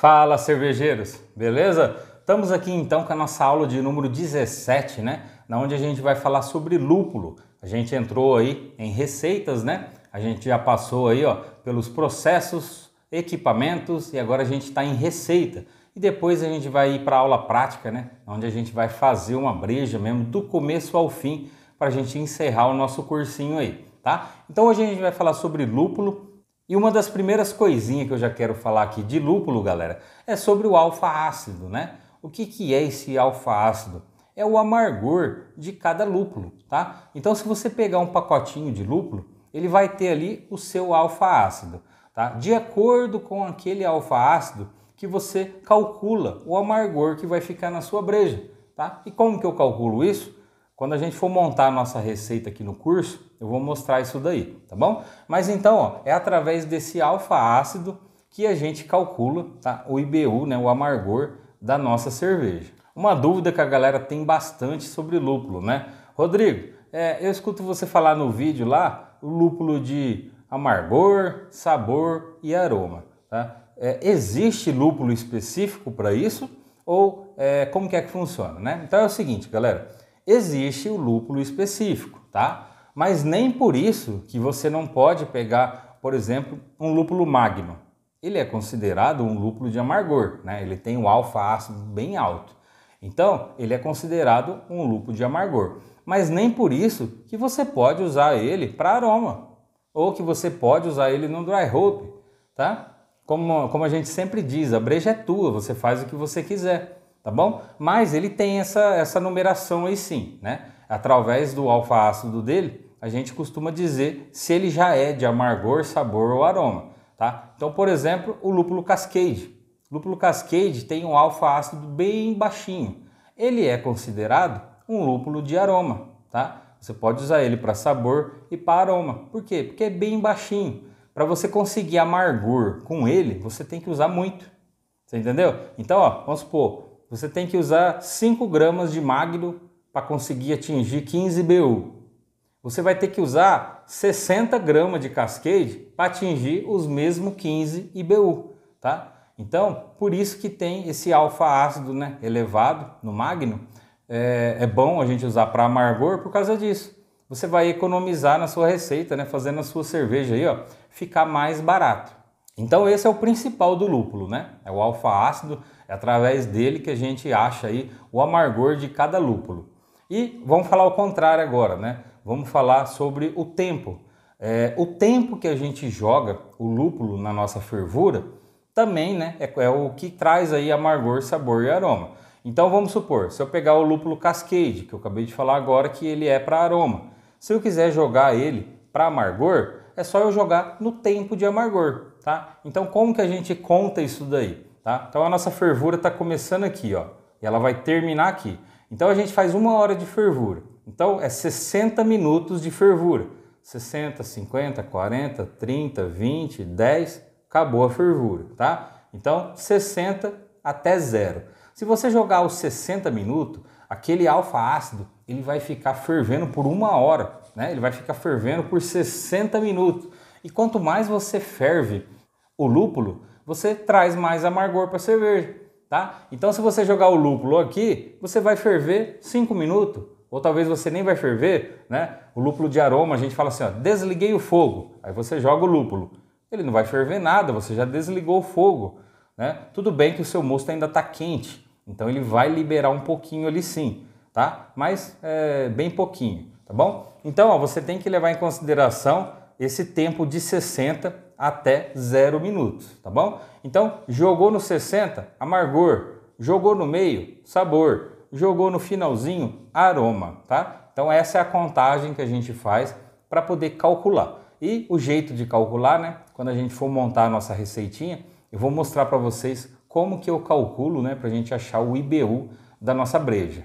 Fala, cervejeiros, beleza? Estamos aqui então com a nossa aula de número 17, né? Na onde a gente vai falar sobre lúpulo. A gente entrou aí em receitas, né? A gente já passou aí, ó, pelos processos, equipamentos e agora a gente está em receita. E depois a gente vai ir para a aula prática, né? Onde a gente vai fazer uma breja mesmo do começo ao fim para a gente encerrar o nosso cursinho aí, tá? Então hoje a gente vai falar sobre lúpulo e uma das primeiras coisinhas que eu já quero falar aqui de lúpulo, galera, é sobre o alfa-ácido, né? O que, que é esse alfa-ácido? É o amargor de cada lúpulo, tá? Então, se você pegar um pacotinho de lúpulo, ele vai ter ali o seu alfa-ácido, tá? De acordo com aquele alfa-ácido que você calcula o amargor que vai ficar na sua breja, tá? E como que eu calculo isso? Quando a gente for montar a nossa receita aqui no curso, eu vou mostrar isso daí, tá bom? Mas então, ó, é através desse alfa ácido que a gente calcula tá? o IBU, né, o amargor da nossa cerveja. Uma dúvida que a galera tem bastante sobre lúpulo, né? Rodrigo, é, eu escuto você falar no vídeo lá o lúpulo de amargor, sabor e aroma. Tá? É, existe lúpulo específico para isso ou é, como que é que funciona, né? Então é o seguinte, galera existe o lúpulo específico, tá? Mas nem por isso que você não pode pegar, por exemplo, um lúpulo magno. Ele é considerado um lúpulo de amargor, né? Ele tem o alfa ácido bem alto. Então, ele é considerado um lúpulo de amargor. Mas nem por isso que você pode usar ele para aroma, ou que você pode usar ele no dry hope, tá? Como, como a gente sempre diz, a breja é tua, você faz o que você quiser tá bom? Mas ele tem essa, essa numeração aí sim, né? Através do alfa-ácido dele, a gente costuma dizer se ele já é de amargor, sabor ou aroma, tá? Então, por exemplo, o lúpulo cascade. lúpulo cascade tem um alfa-ácido bem baixinho. Ele é considerado um lúpulo de aroma, tá? Você pode usar ele para sabor e para aroma. Por quê? Porque é bem baixinho. Para você conseguir amargor com ele, você tem que usar muito. Você entendeu? Então, ó, vamos supor, você tem que usar 5 gramas de magno para conseguir atingir 15 BU. Você vai ter que usar 60 gramas de cascade para atingir os mesmos 15 IBU, tá? Então, por isso que tem esse alfa ácido né, elevado no magno. É, é bom a gente usar para amargor por causa disso. Você vai economizar na sua receita, né, fazendo a sua cerveja aí, ó, ficar mais barato. Então, esse é o principal do lúpulo, né? É o alfa ácido é através dele que a gente acha aí o amargor de cada lúpulo. E vamos falar o contrário agora, né? Vamos falar sobre o tempo. É, o tempo que a gente joga o lúpulo na nossa fervura também né, é, é o que traz aí amargor, sabor e aroma. Então vamos supor, se eu pegar o lúpulo Cascade, que eu acabei de falar agora que ele é para aroma, se eu quiser jogar ele para amargor, é só eu jogar no tempo de amargor, tá? Então como que a gente conta isso daí? Tá? Então a nossa fervura está começando aqui, ó, e ela vai terminar aqui. Então a gente faz uma hora de fervura. Então é 60 minutos de fervura. 60, 50, 40, 30, 20, 10, acabou a fervura, tá? Então 60 até zero. Se você jogar os 60 minutos, aquele alfa ácido ele vai ficar fervendo por uma hora, né? Ele vai ficar fervendo por 60 minutos. E quanto mais você ferve o lúpulo, você traz mais amargor para a cerveja, tá? Então se você jogar o lúpulo aqui, você vai ferver 5 minutos, ou talvez você nem vai ferver, né? O lúpulo de aroma, a gente fala assim, ó, desliguei o fogo. Aí você joga o lúpulo. Ele não vai ferver nada, você já desligou o fogo, né? Tudo bem que o seu mosto ainda está quente, então ele vai liberar um pouquinho ali sim, tá? Mas é, bem pouquinho, tá bom? Então, ó, você tem que levar em consideração esse tempo de 60 até zero minutos, tá bom? Então, jogou no 60, amargor. Jogou no meio, sabor. Jogou no finalzinho, aroma, tá? Então, essa é a contagem que a gente faz para poder calcular. E o jeito de calcular, né? Quando a gente for montar a nossa receitinha, eu vou mostrar para vocês como que eu calculo, né? Para a gente achar o IBU da nossa breja.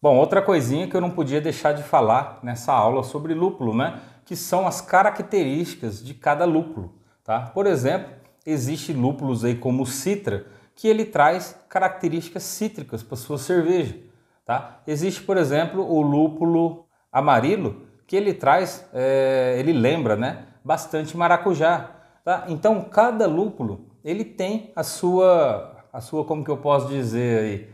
Bom, outra coisinha que eu não podia deixar de falar nessa aula sobre lúpulo, né? Que são as características de cada lúpulo. Tá? Por exemplo, existe lúpulos aí como o Citra, que ele traz características cítricas para sua cerveja. Tá? Existe, por exemplo, o lúpulo amarelo, que ele traz, é, ele lembra né, bastante maracujá. Tá? Então, cada lúpulo ele tem a sua, a sua como que eu posso dizer aí,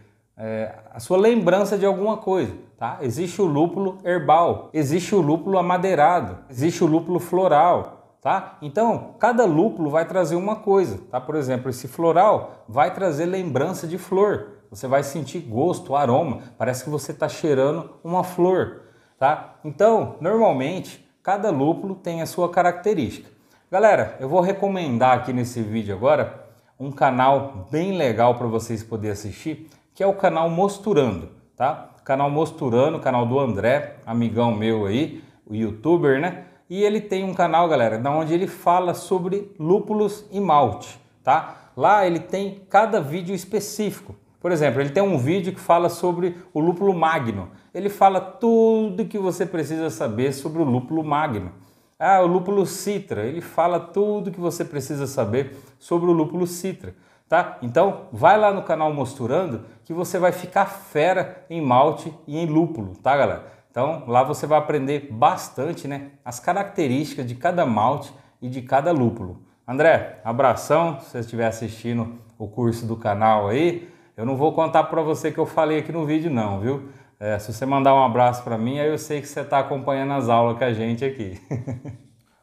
é, a sua lembrança de alguma coisa. Tá? Existe o lúpulo herbal, existe o lúpulo amadeirado, existe o lúpulo floral, tá? Então, cada lúpulo vai trazer uma coisa, tá? Por exemplo, esse floral vai trazer lembrança de flor. Você vai sentir gosto, aroma, parece que você está cheirando uma flor, tá? Então, normalmente, cada lúpulo tem a sua característica. Galera, eu vou recomendar aqui nesse vídeo agora um canal bem legal para vocês poderem assistir, que é o canal Mosturando, tá? Canal Mosturando, canal do André, amigão meu aí, o youtuber, né? E ele tem um canal, galera, da onde ele fala sobre lúpulos e malte, tá? Lá ele tem cada vídeo específico. Por exemplo, ele tem um vídeo que fala sobre o lúpulo magno. Ele fala tudo que você precisa saber sobre o lúpulo magno. Ah, o lúpulo citra. Ele fala tudo que você precisa saber sobre o lúpulo citra. Tá? Então, vai lá no canal Mosturando que você vai ficar fera em malte e em lúpulo, tá, galera? Então lá você vai aprender bastante né, as características de cada malte e de cada lúpulo. André, abração, se você estiver assistindo o curso do canal aí, eu não vou contar para você que eu falei aqui no vídeo não, viu? É, se você mandar um abraço para mim, aí eu sei que você está acompanhando as aulas com a gente aqui.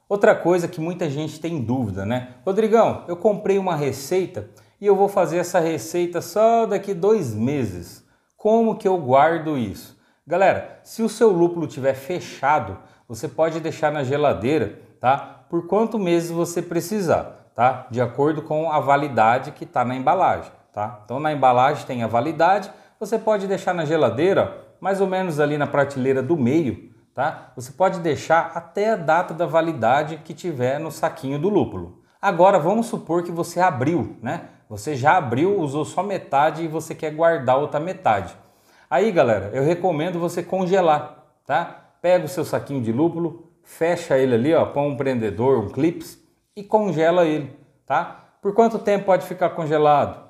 Outra coisa que muita gente tem dúvida, né? Rodrigão, eu comprei uma receita e eu vou fazer essa receita só daqui dois meses. Como que eu guardo isso? Galera, se o seu lúpulo tiver fechado, você pode deixar na geladeira, tá? Por quanto meses você precisar, tá? De acordo com a validade que está na embalagem, tá? Então na embalagem tem a validade, você pode deixar na geladeira, mais ou menos ali na prateleira do meio, tá? Você pode deixar até a data da validade que tiver no saquinho do lúpulo. Agora vamos supor que você abriu, né? Você já abriu, usou só metade e você quer guardar outra metade. Aí, galera, eu recomendo você congelar, tá? Pega o seu saquinho de lúpulo, fecha ele ali, ó, põe um prendedor, um clips e congela ele, tá? Por quanto tempo pode ficar congelado?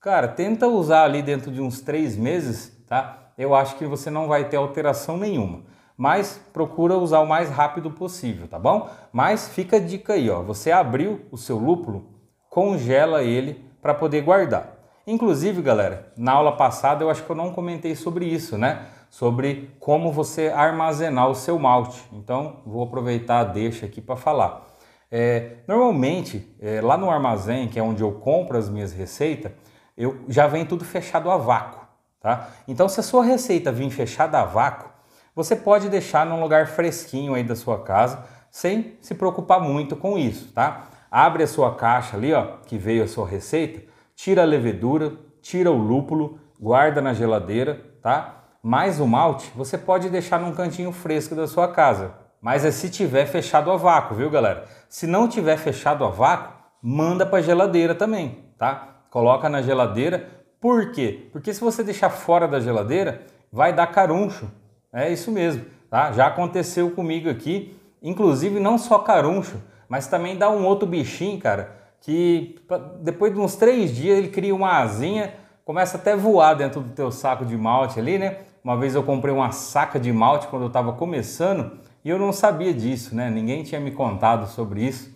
Cara, tenta usar ali dentro de uns três meses, tá? Eu acho que você não vai ter alteração nenhuma. Mas procura usar o mais rápido possível, tá bom? Mas fica a dica aí, ó. Você abriu o seu lúpulo, congela ele para poder guardar. Inclusive, galera, na aula passada eu acho que eu não comentei sobre isso, né? Sobre como você armazenar o seu malte. Então, vou aproveitar a deixa aqui para falar. É, normalmente, é, lá no armazém, que é onde eu compro as minhas receitas, eu já vem tudo fechado a vácuo, tá? Então, se a sua receita vir fechada a vácuo, você pode deixar num lugar fresquinho aí da sua casa, sem se preocupar muito com isso, tá? Abre a sua caixa ali, ó, que veio a sua receita, tira a levedura, tira o lúpulo, guarda na geladeira, tá? mais o malte você pode deixar num cantinho fresco da sua casa. Mas é se tiver fechado a vácuo, viu, galera? Se não tiver fechado a vácuo, manda para geladeira também, tá? Coloca na geladeira. Por quê? Porque se você deixar fora da geladeira, vai dar caruncho. É isso mesmo, tá? Já aconteceu comigo aqui, inclusive não só caruncho, mas também dá um outro bichinho, cara, que depois de uns três dias ele cria uma asinha, começa até a voar dentro do teu saco de malte ali, né? Uma vez eu comprei uma saca de malte quando eu estava começando e eu não sabia disso, né? Ninguém tinha me contado sobre isso.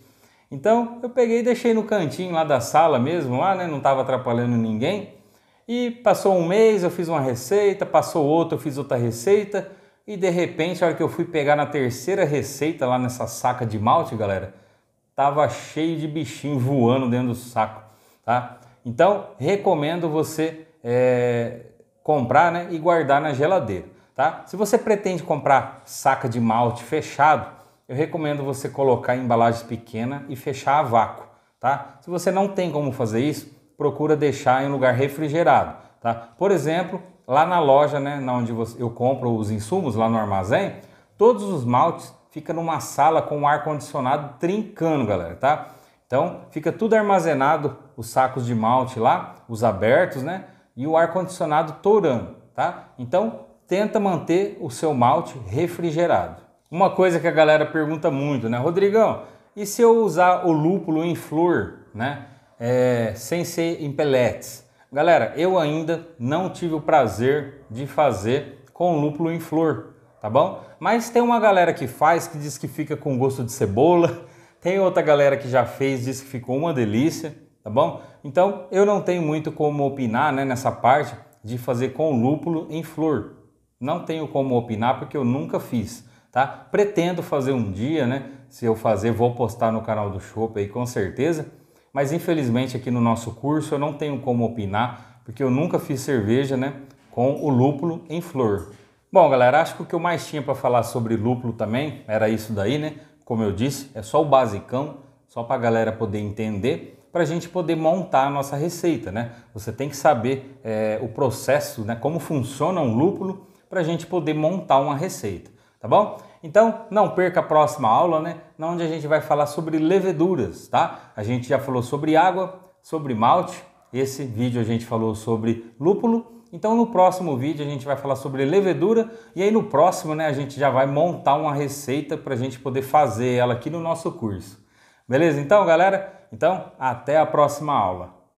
Então eu peguei e deixei no cantinho lá da sala mesmo, lá, né? Não estava atrapalhando ninguém. E passou um mês, eu fiz uma receita, passou outro, eu fiz outra receita. E de repente, a hora que eu fui pegar na terceira receita lá nessa saca de malte, galera, tava cheio de bichinho voando dentro do saco, tá? Então recomendo você é, comprar, né, e guardar na geladeira, tá? Se você pretende comprar saca de malte fechado, eu recomendo você colocar em embalagem pequena e fechar a vácuo, tá? Se você não tem como fazer isso, procura deixar em lugar refrigerado, tá? Por exemplo, lá na loja, né, na onde eu compro os insumos lá no armazém, todos os maltes fica numa sala com o ar condicionado trincando, galera, tá? Então fica tudo armazenado, os sacos de malte lá, os abertos, né? E o ar condicionado torando, tá? Então tenta manter o seu malte refrigerado. Uma coisa que a galera pergunta muito, né, Rodrigão? E se eu usar o lúpulo em flor, né? É, sem ser em pellets? Galera, eu ainda não tive o prazer de fazer com lúpulo em flor, tá bom? Mas tem uma galera que faz que diz que fica com gosto de cebola, tem outra galera que já fez, diz que ficou uma delícia, tá bom? Então eu não tenho muito como opinar né, nessa parte de fazer com lúpulo em flor. Não tenho como opinar porque eu nunca fiz, tá? Pretendo fazer um dia, né? Se eu fazer, vou postar no canal do Chopp aí com certeza. Mas infelizmente aqui no nosso curso eu não tenho como opinar porque eu nunca fiz cerveja, né? Com o lúpulo em flor. Bom, galera, acho que o que eu mais tinha para falar sobre lúpulo também era isso daí, né? Como eu disse, é só o basicão, só para a galera poder entender, para a gente poder montar a nossa receita, né? Você tem que saber é, o processo, né? Como funciona um lúpulo para a gente poder montar uma receita, tá bom? Então, não perca a próxima aula, né? Onde a gente vai falar sobre leveduras, tá? A gente já falou sobre água, sobre malte. Esse vídeo a gente falou sobre lúpulo então no próximo vídeo a gente vai falar sobre levedura e aí no próximo né, a gente já vai montar uma receita para a gente poder fazer ela aqui no nosso curso. Beleza? Então galera, então até a próxima aula.